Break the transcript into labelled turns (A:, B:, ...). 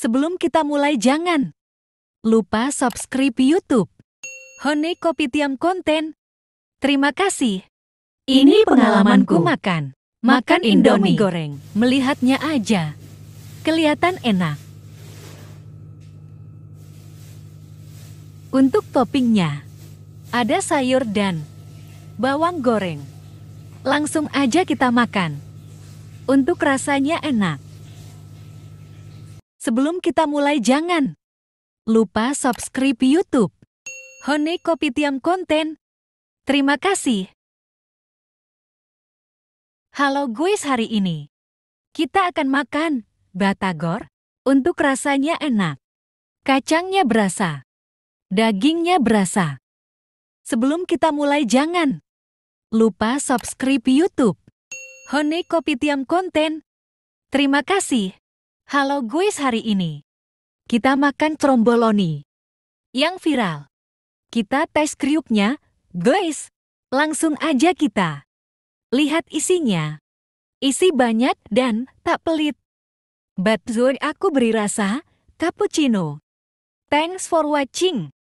A: Sebelum kita mulai jangan lupa subscribe YouTube. Hone Kopitiam Konten. Terima kasih. Ini pengalamanku makan. Makan Indomie goreng. Melihatnya aja. Kelihatan enak. Untuk toppingnya, ada sayur dan bawang goreng. Langsung aja kita makan. Untuk rasanya enak. Sebelum
B: kita mulai jangan lupa subscribe YouTube. Hone Kopitiam Konten. Terima kasih. Halo guys hari ini. Kita akan makan batagor untuk
A: rasanya enak. Kacangnya berasa. Dagingnya berasa. Sebelum kita mulai jangan lupa subscribe YouTube. Hone Kopitiam Konten. Terima kasih. Halo guys hari ini. Kita makan tromboloni. Yang viral. Kita tes kriuknya, guys. Langsung aja kita. Lihat isinya.
B: Isi banyak dan tak pelit. But aku beri rasa, cappuccino. Thanks for watching.